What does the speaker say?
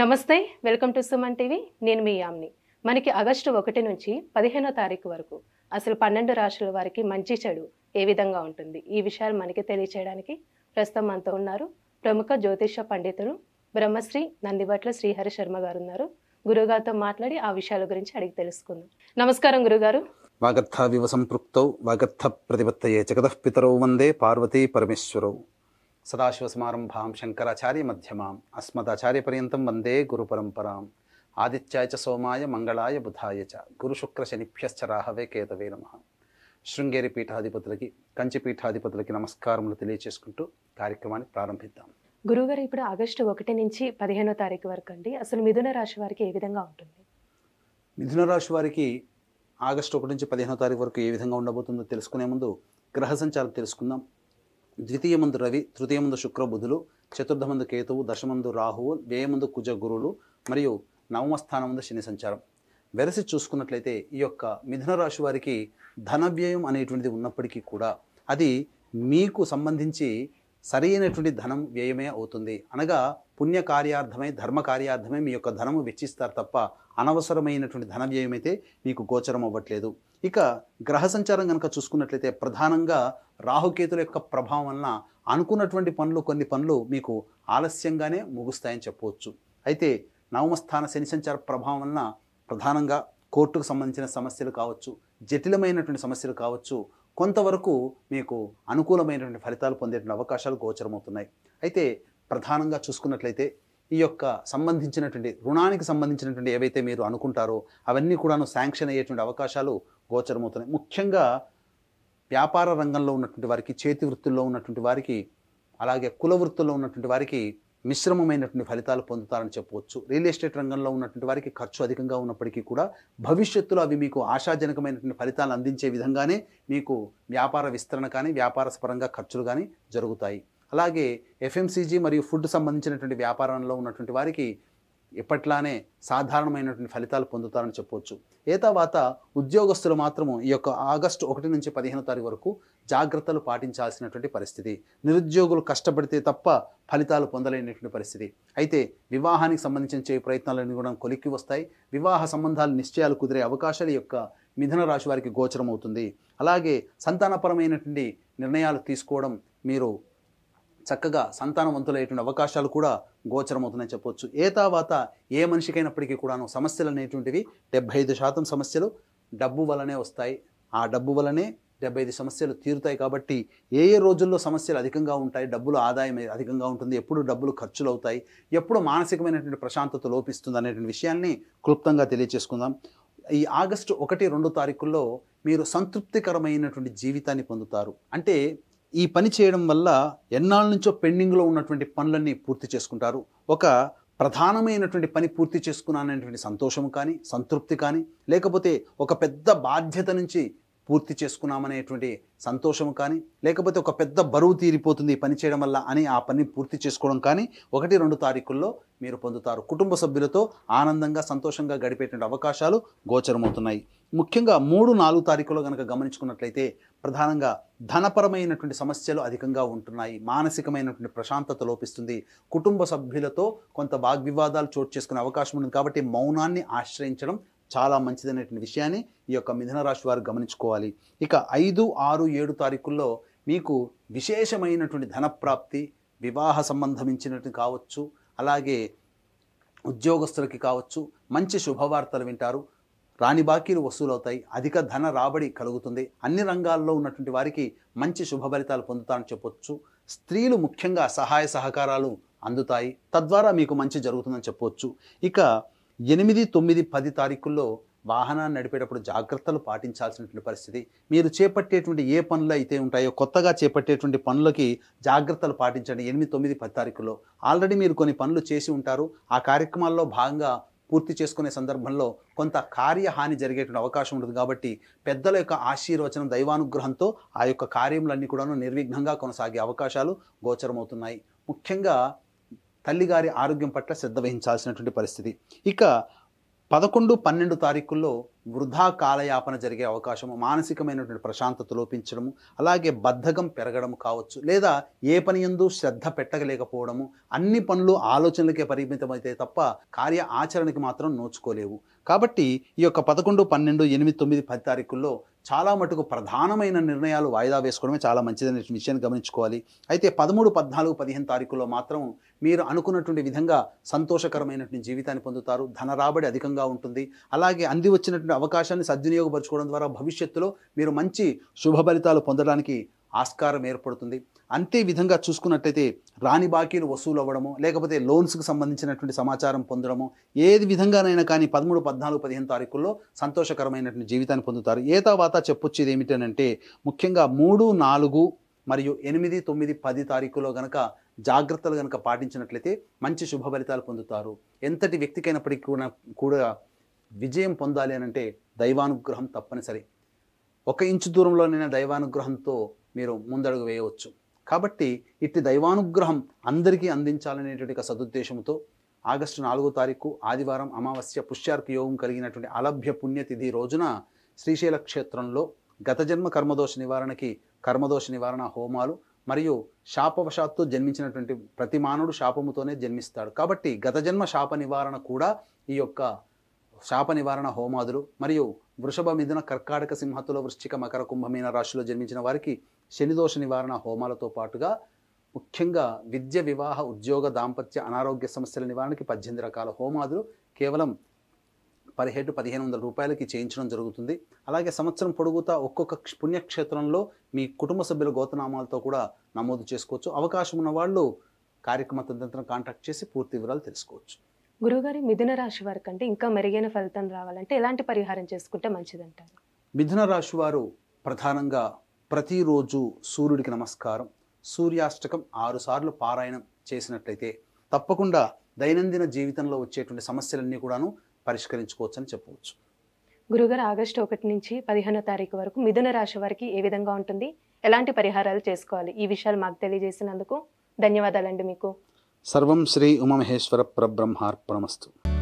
నమస్తే welcome to Suman TV నేను మీ యామ్ని మనకి ఆగస్టు ఒకటి నుంచి పదిహేనో తారీఖు వరకు అసలు పన్నెండు రాష్ట్రాల వారికి మంచి చెడు ఏ విధంగా ఉంటుంది ఈ విషయాలు మనకి తెలియచేయడానికి ప్రస్తుతం మనతో ఉన్నారు ప్రముఖ జ్యోతిష పండితుడు బ్రహ్మశ్రీ నందిబట్ల శ్రీహరి శర్మ గారు ఉన్నారు గురుగారితో మాట్లాడి ఆ విషయాల గురించి అడిగి తెలుసుకుందాం నమస్కారం గురుగారు వాగర్థ వివ సంపృక్తౌ వాగర్థ ప్రతిపత్తయే పితరౌ వందే పార్వతీ పరమేశ్వరౌ సదాశివసమారంభాం శంకరాచార్య మధ్యమాం అస్మదాచార్యపర్యంతం వందే గురుపరంపరాం ఆదిత్యాయ చ సోమాయ మంగళాయ బుధాయ చ గురుశుక్రశనిభ్యశ్చ రాహవే కేతవే నమ శృంగేరి పీఠాధిపతులకి కంచి పీఠాధిపతులకి నమస్కారములు తెలియచేసుకుంటూ కార్యక్రమాన్ని ప్రారంభిద్దాం గురువుగారు ఇప్పుడు ఆగస్టు ఒకటి నుంచి పదిహేనో తారీఖు వరకు అండి అసలు మిథున రాశి వారికి ఏ విధంగా ఉంటుంది మిథున రాశి వారికి ఆగస్టు ఒకటి నుంచి పదిహేనో తారీఖు వరకు ఏ విధంగా ఉండబోతుందో తెలుసుకునే ముందు గ్రహ సంచారం తెలుసుకుందాం ద్వితీయ మందు రవి తృతీయమందు శుక్ర బుధులు చతుర్థమందు కేతువు దశమందు రాహువు వ్యయమందు కుజ గురువులు మరియు నవమ ముందు శని సంచారం వెరసి చూసుకున్నట్లయితే ఈ యొక్క మిథున రాశి వారికి ధన వ్యయం అనేటువంటిది ఉన్నప్పటికీ కూడా అది మీకు సంబంధించి సరి అయినటువంటి ధనం వ్యయమే అవుతుంది అనగా పుణ్య కార్యార్థమై ధర్మ కార్యార్థమై మీ యొక్క ధనము వెచ్చిస్తారు తప్ప అనవసరమైనటువంటి ధన వ్యయం అయితే మీకు గోచరం అవ్వట్లేదు ఇక గ్రహ సంచారం కనుక చూసుకున్నట్లయితే ప్రధానంగా రాహుకేతుల యొక్క ప్రభావం వలన అనుకున్నటువంటి పనులు కొన్ని పనులు మీకు ఆలస్యంగానే ముగుస్తాయని చెప్పవచ్చు అయితే నవమస్థాన శని సంచార ప్రభావం వలన ప్రధానంగా కోర్టుకు సంబంధించిన సమస్యలు కావచ్చు జటిలమైనటువంటి సమస్యలు కావచ్చు కొంతవరకు మీకు అనుకూలమైనటువంటి ఫలితాలు పొందేటువంటి అవకాశాలు గోచరమవుతున్నాయి అయితే ప్రధానంగా చూసుకున్నట్లయితే ఈ యొక్క సంబంధించినటువంటి రుణానికి సంబంధించినటువంటి ఏవైతే మీరు అనుకుంటారో అవన్నీ కూడాను శాంక్షన్ అయ్యేటువంటి అవకాశాలు గోచరమవుతున్నాయి ముఖ్యంగా వ్యాపార రంగంలో ఉన్నటువంటి వారికి చేతి వృత్తుల్లో ఉన్నటువంటి వారికి అలాగే కుల వృత్తుల్లో ఉన్నటువంటి వారికి మిశ్రమమైనటువంటి ఫలితాలు పొందుతారని చెప్పవచ్చు రియల్ ఎస్టేట్ రంగంలో ఉన్నటువంటి వారికి ఖర్చు అధికంగా ఉన్నప్పటికీ కూడా భవిష్యత్తులో అవి మీకు ఆశాజనకమైనటువంటి ఫలితాలు అందించే విధంగానే మీకు వ్యాపార విస్తరణ కానీ వ్యాపార స్పరంగా ఖర్చులు కానీ జరుగుతాయి అలాగే ఎఫ్ఎంసీజీ మరియు ఫుడ్ సంబంధించినటువంటి వ్యాపారంలో ఉన్నటువంటి వారికి ఎప్పట్లానే సాధారణమైనటువంటి ఫలితాలు పొందుతారని చెప్పవచ్చు ఏ తర్వాత ఉద్యోగస్తులు మాత్రము ఈ యొక్క ఆగస్టు ఒకటి నుంచి పదిహేను తారీఖు వరకు జాగ్రత్తలు పాటించాల్సినటువంటి పరిస్థితి నిరుద్యోగులు కష్టపడితే తప్ప ఫలితాలు పొందలేనటువంటి పరిస్థితి అయితే వివాహానికి సంబంధించిన చే ప్రయత్నాలన్నీ కూడా కొలిక్కి వస్తాయి వివాహ సంబంధాలు నిశ్చయాలు కుదిరే అవకాశాలు యొక్క మిథున రాశి వారికి గోచరం అవుతుంది అలాగే సంతానపరమైనటువంటి నిర్ణయాలు తీసుకోవడం మీరు చక్కగా సంతానవంతులయ్యేటువంటి అవకాశాలు కూడా గోచరమవుతున్నాయి చెప్పొచ్చు ఏ తావాత ఏ మనిషికైనప్పటికీ కూడాను సమస్యలు అనేటువంటివి డెబ్బై ఐదు శాతం సమస్యలు డబ్బు వలనే వస్తాయి ఆ డబ్బు వలనే డెబ్బై ఐదు సమస్యలు తీరుతాయి కాబట్టి ఏ ఏ రోజుల్లో సమస్యలు అధికంగా ఉంటాయి డబ్బులు ఆదాయం అధికంగా ఉంటుంది ఎప్పుడు డబ్బులు ఖర్చులు అవుతాయి ఎప్పుడు మానసికమైనటువంటి ప్రశాంతత లోపిస్తుంది అనేటువంటి విషయాన్ని క్లుప్తంగా తెలియచేసుకుందాం ఈ ఆగస్టు ఒకటి రెండు తారీఖుల్లో మీరు సంతృప్తికరమైనటువంటి జీవితాన్ని పొందుతారు అంటే ఈ పని చేయడం వల్ల ఎన్నాళ్ళ నుంచో పెండింగ్లో ఉన్నటువంటి పనులన్నీ పూర్తి చేసుకుంటారు ఒక ప్రధానమైనటువంటి పని పూర్తి చేసుకున్నాననేటువంటి సంతోషం కానీ సంతృప్తి కానీ లేకపోతే ఒక పెద్ద బాధ్యత నుంచి పూర్తి చేసుకున్నామనేటువంటి సంతోషం కానీ లేకపోతే ఒక పెద్ద బరువు తీరిపోతుంది పని చేయడం వల్ల అని ఆ పని పూర్తి చేసుకోవడం కానీ ఒకటి రెండు తారీఖుల్లో మీరు పొందుతారు కుటుంబ సభ్యులతో ఆనందంగా సంతోషంగా గడిపేటువంటి అవకాశాలు గోచరమవుతున్నాయి ముఖ్యంగా మూడు నాలుగు తారీఖులో కనుక గమనించుకున్నట్లయితే ప్రధానంగా ధనపరమైనటువంటి సమస్యలు అధికంగా ఉంటున్నాయి మానసికమైనటువంటి ప్రశాంతత లోపిస్తుంది కుటుంబ సభ్యులతో కొంత వాగ్వివాదాలు చోటు చేసుకునే అవకాశం ఉంది కాబట్టి మౌనాన్ని ఆశ్రయించడం చాలా మంచిదనేటువంటి విషయాన్ని ఈ యొక్క మిథున రాశి వారు గమనించుకోవాలి ఇక ఐదు ఆరు ఏడు తారీఖుల్లో మీకు విశేషమైనటువంటి ధనప్రాప్తి వివాహ సంబంధించినటువంటి కావచ్చు అలాగే ఉద్యోగస్తులకి కావచ్చు మంచి శుభవార్తలు వింటారు రాని బాకీలు వసూలవుతాయి అధిక ధన రాబడి కలుగుతుంది అన్ని రంగాల్లో ఉన్నటువంటి వారికి మంచి శుభ ఫలితాలు పొందుతారని చెప్పొచ్చు స్త్రీలు ముఖ్యంగా సహాయ సహకారాలు అందుతాయి తద్వారా మీకు మంచి జరుగుతుందని చెప్పవచ్చు ఇక ఎనిమిది తొమ్మిది పది తారీఖుల్లో వాహనాన్ని నడిపేటప్పుడు జాగ్రత్తలు పాటించాల్సినటువంటి పరిస్థితి మీరు చేపట్టేటువంటి ఏ పనులు అయితే ఉంటాయో కొత్తగా చేపట్టేటువంటి పనులకి జాగ్రత్తలు పాటించండి ఎనిమిది తొమ్మిది పది తారీఖులో ఆల్రెడీ మీరు కొన్ని పనులు చేసి ఉంటారు ఆ కార్యక్రమాల్లో భాగంగా పూర్తి చేసుకునే సందర్భంలో కొంత కార్యహాని జరిగేటువంటి అవకాశం ఉంటుంది కాబట్టి పెద్దల యొక్క ఆశీర్వచనం దైవానుగ్రహంతో ఆ యొక్క కార్యములన్నీ కూడాను నిర్విఘ్నంగా కొనసాగే అవకాశాలు గోచరమవుతున్నాయి ముఖ్యంగా తల్లిగారి ఆరోగ్యం పట్ల శ్రద్ధ వహించాల్సినటువంటి పరిస్థితి ఇక పదకొండు పన్నెండు తారీఖుల్లో వృధా కాలయాపన జరిగే అవకాశము మానసికమైనటువంటి ప్రశాంతత లోపించడము అలాగే బద్ధకం పెరగడం కావచ్చు లేదా ఏ పని ఎందు శ్రద్ధ పెట్టగలేకపోవడము అన్ని పనులు ఆలోచనలకే పరిమితమైతే తప్ప కార్య ఆచరణకి మాత్రం నోచుకోలేవు కాబట్టి ఈ యొక్క పదకొండు పన్నెండు ఎనిమిది తొమ్మిది పది తారీఖుల్లో చాలా మటుకు ప్రధానమైన నిర్ణయాలు వాయిదా వేసుకోవడమే చాలా మంచిదనే విషయాన్ని గమనించుకోవాలి అయితే పదమూడు పద్నాలుగు పదిహేను తారీఖుల్లో మాత్రం మీరు అనుకున్నటువంటి విధంగా సంతోషకరమైనటువంటి జీవితాన్ని పొందుతారు ధన రాబడి అధికంగా ఉంటుంది అలాగే అంది వచ్చినటువంటి అవకాశాన్ని సద్వినియోగపరచుకోవడం ద్వారా భవిష్యత్తులో మీరు మంచి శుభ ఫలితాలు పొందడానికి ఆస్కారం ఏర్పడుతుంది అంతే విధంగా చూసుకున్నట్లయితే రాని బాకీలు వసూలు అవ్వడము లేకపోతే లోన్స్కి సంబంధించినటువంటి సమాచారం పొందడము ఏది విధంగానైనా కానీ పదమూడు పద్నాలుగు పదిహేను తారీఖుల్లో సంతోషకరమైనటువంటి జీవితాన్ని పొందుతారు ఏ తర్వాత చెప్పొచ్చేది ఏమిటనంటే ముఖ్యంగా మూడు నాలుగు మరియు ఎనిమిది తొమ్మిది పది తారీఖులో గనక జాగ్రత్తలు కనుక పాటించినట్లయితే మంచి శుభ ఫలితాలు పొందుతారు ఎంతటి వ్యక్తికైనప్పటికీ కూడా కూడా విజయం పొందాలి అనంటే దైవానుగ్రహం తప్పనిసరి ఒక ఇంచు దూరంలోనైనా దైవానుగ్రహంతో మీరు ముందడుగు వేయవచ్చు కాబట్టి ఇట్టి దైవానుగ్రహం అందరికీ అందించాలనేటువంటి సదుద్దేశంతో ఆగస్టు నాలుగో తారీఖు ఆదివారం అమావాస్య పుష్యార్క యోగం కలిగినటువంటి అలభ్య పుణ్యతిథి రోజున శ్రీశైల క్షేత్రంలో గత జన్మ కర్మదోష నివారణకి కర్మదోష నివారణ హోమాలు మరియు శాపవశాత్తు జన్మించినటువంటి ప్రతి మానవుడు శాపముతోనే జన్మిస్తాడు కాబట్టి గత జన్మ శాప నివారణ కూడా ఈ యొక్క శాప నివారణ హోమాదులు మరియు వృషభ మిథున కర్కాటక సింహతుల వృశ్చిక మకర కుంభమైన రాశిలో జన్మించిన వారికి శనిదోష నివారణ హోమాలతో పాటుగా ముఖ్యంగా విద్య వివాహ ఉద్యోగ దాంపత్య అనారోగ్య సమస్యల నివారణకి పద్దెనిమిది రకాల హోమాదులు కేవలం పదిహేడు పదిహేను వందల రూపాయలకి చేయించడం జరుగుతుంది అలాగే సంవత్సరం పొడుగుతా ఒక్కొక్క పుణ్యక్షేత్రంలో మీ కుటుంబ సభ్యుల గోతనామాలతో కూడా నమోదు చేసుకోవచ్చు అవకాశం ఉన్న వాళ్ళు కార్యక్రమ తదంతరం కాంటాక్ట్ చేసి పూర్తి వివరాలు తెలుసుకోవచ్చు గురువుగారి మిథున రాశి వారి కంటే ఇంకా మెరుగైన ఫలితం రావాలంటే ఎలాంటి పరిహారం చేసుకుంటే మంచిదంటారు మిథున రాశి వారు ప్రధానంగా ప్రతిరోజు సూర్యుడికి నమస్కారం సూర్యాష్టకం ఆరుసార్లు పారాయణం చేసినట్లయితే తప్పకుండా దైనందిన జీవితంలో వచ్చేటువంటి సమస్యలన్నీ కూడాను పరిష్కరించుకోవచ్చు అని చెప్పవచ్చు గురుగారు ఆగస్టు ఒకటి నుంచి పదిహేనో తారీఖు వరకు మిథున రాశి వారికి ఏ విధంగా ఉంటుంది ఎలాంటి పరిహారాలు చేసుకోవాలి ఈ విషయాలు మాకు తెలియజేసినందుకు ధన్యవాదాలండి మీకు సర్వం శ్రీ ఉమమహేశ్వర పరబ్రహ్మార్పణమస్తు